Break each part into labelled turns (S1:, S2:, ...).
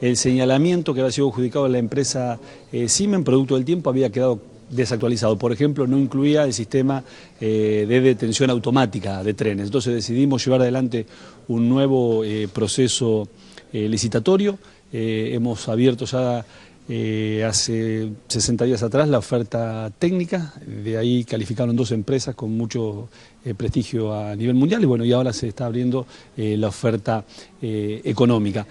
S1: el señalamiento que había sido adjudicado a la empresa eh, Simen, producto del tiempo, había quedado desactualizado. Por ejemplo, no incluía el sistema eh, de detención automática de trenes. Entonces decidimos llevar adelante un nuevo eh, proceso licitatorio. hemos abierto ya eh, hace 60 días atrás la oferta técnica, de ahí calificaron dos empresas con mucho eh, prestigio a nivel mundial y bueno, y ahora se está abriendo eh, la oferta económica.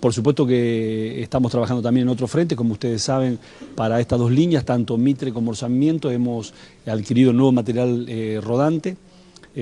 S1: por supuesto que estamos trabajando también en otro frente, como ustedes saben, para estas dos líneas, tanto Mitre como Orzamiento, hemos adquirido nuevo material rodante.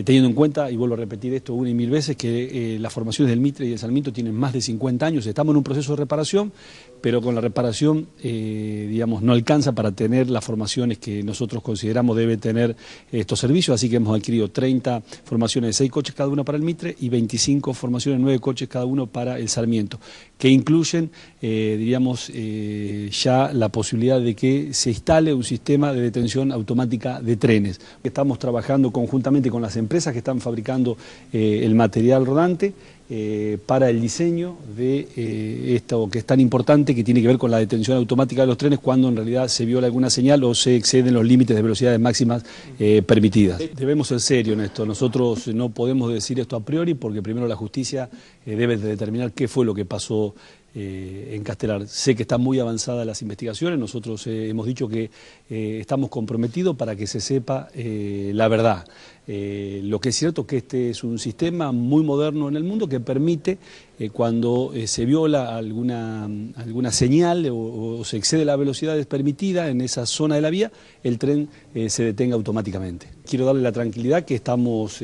S1: teniendo en cuenta, y vuelvo a repetir esto una y mil veces, que las formaciones del Mitre y del Salmiento tienen más de 50 años, estamos en un proceso de reparación pero con la reparación, eh, digamos, no alcanza para tener las formaciones que nosotros consideramos debe tener estos servicios, así que hemos adquirido 30 formaciones de 6 coches cada uno para el Mitre y 25 formaciones de 9 coches cada uno para el Sarmiento, que incluyen, eh, diríamos, eh, ya la posibilidad de que se instale un sistema de detención automática de trenes. Estamos trabajando conjuntamente con las empresas que están fabricando el material rodante eh, para el diseño de eh, esto que es tan importante, que tiene que ver con la detención automática de los trenes cuando en realidad se viola alguna señal o se exceden los límites de velocidades máximas eh, permitidas. Debemos ser serios en esto. Nosotros no podemos decir esto a priori porque primero la justicia debe determinar qué fue lo que pasó en Castelar. Sé que están muy avanzadas las investigaciones, nosotros hemos dicho que estamos comprometidos para que se sepa la verdad. Eh, lo que es cierto que este es un sistema muy moderno en el mundo que permite eh, cuando eh, se viola alguna, alguna señal o, se excede la velocidad permitida en esa zona de la vía, el tren se detenga automáticamente. Quiero darle la tranquilidad que estamos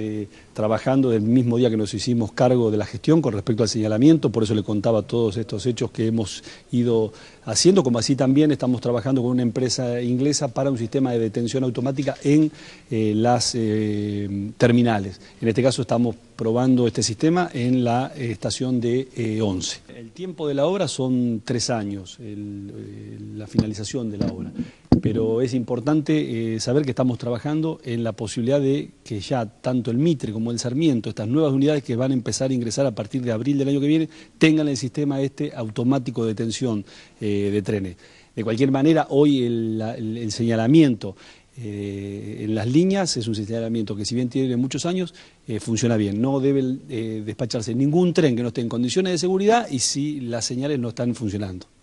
S1: trabajando del mismo día que nos hicimos cargo de la gestión con respecto al señalamiento, por eso le contaba todos estos hechos que hemos ido haciendo, como así también estamos trabajando con una empresa inglesa para un sistema de detención automática en las... Em, terminales. En este caso estamos probando este sistema en la eh, estación de 11. Eh, el tiempo de la obra son tres años, eh, la finalización de la obra, pero es importante saber que estamos trabajando en la posibilidad de que ya tanto el Mitre como el Sarmiento, estas nuevas unidades que van a empezar a ingresar a partir de abril del año que viene, tengan el sistema este automático de tensión de trenes. De cualquier manera, hoy el señalamiento eh, en las líneas es un señalamiento que si bien tiene muchos años, eh, funciona bien. No debe eh, despacharse ningún tren que no esté en condiciones de seguridad y si las señales no están funcionando.